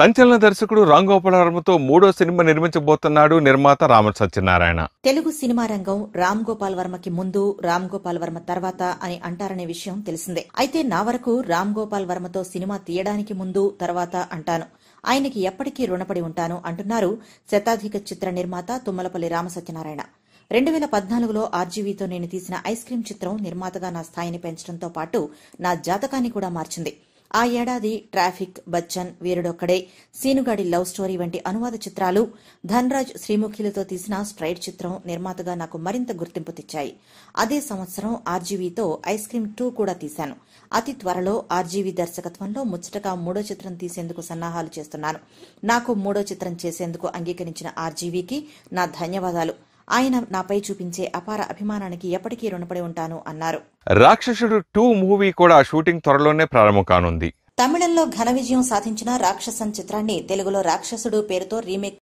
సంచలన దర్శకుడు రామ్ గోపాలవర్మతో మూడో సినిమా నిర్మించబోతున్నాడు నిర్మాత రామ సత్యనారాయణ తెలుగు సినిమా రంగం రామ్ గోపాల్ వర్మకి ముందు రామ్ గోపాల్ వర్మ తర్వాత అని అంటారనే విషయం తెలిసిందే అయితే నా వరకు రామ్ గోపాల్ వర్మతో సినిమా తీయడానికి ముందు తర్వాత అంటాను ఆయనకి ఎప్పటికీ రుణపడి ఉంటాను అంటున్నారు శతాధిక చిత్ర నిర్మాత తుమ్మలపల్లి రామ సత్యనారాయణ రెండు వేల పద్నాలుగులో ఆర్జీవీతో నేను తీసిన ఐస్ క్రీం చిత్రం నిర్మాతగా నా స్థాయిని పెంచడంతో పాటు నా జాతకాన్ని కూడా మార్చింది ఆ ఏడాది ట్రాఫిక్ బచ్చన్ వీరుడొక్కడే సీనుగాడి లవ్ స్టోరీ వంటి అనువాద చిత్రాలు ధన్రాజ్ శ్రీముఖిలతో తీసిన స్ట్రైట్ చిత్రం నిర్మాతగా నాకు మరింత గుర్తింపు తెచ్చాయి అదే సంవత్సరం ఆర్జీవీతో ఐస్ క్రీమ్ టూ కూడా తీశాను అతి త్వరలో ఆర్జీవీ దర్శకత్వంలో ముచ్చటగా మూడో చిత్రం తీసేందుకు సన్నాహాలు చేస్తున్నాను నాకు మూడో చిత్రం చేసేందుకు అంగీకరించిన ఆర్జీవీకి నా ధన్యవాదాలు ఆయన నాపై చూపించే అపార అభిమానానికి ఎప్పటికీ రుణపడి ఉంటాను అన్నారు రాక్షసుడు టూ మూవీ కూడా షూటింగ్ త్వరలోనే ప్రారంభం కానుంది తమిళంలో ఘన విజయం సాధించిన రాక్షసన్ చిత్రాన్ని తెలుగులో రాక్షసుడు పేరుతో రీమేక్